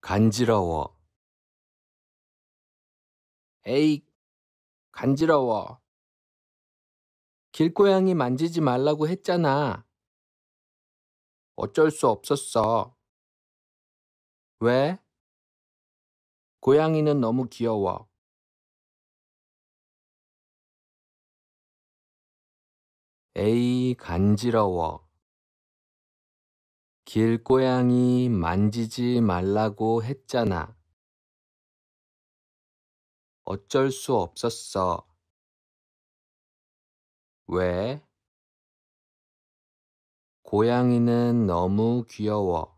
간지러워. 에이, 간지러워. 길고양이 만지지 말라고 했잖아. 어쩔 수 없었어. 왜? 고양이는 너무 귀여워. 에이, 간지러워. 길고양이 만지지 말라고 했잖아. 어쩔 수 없었어. 왜? 고양이는 너무 귀여워.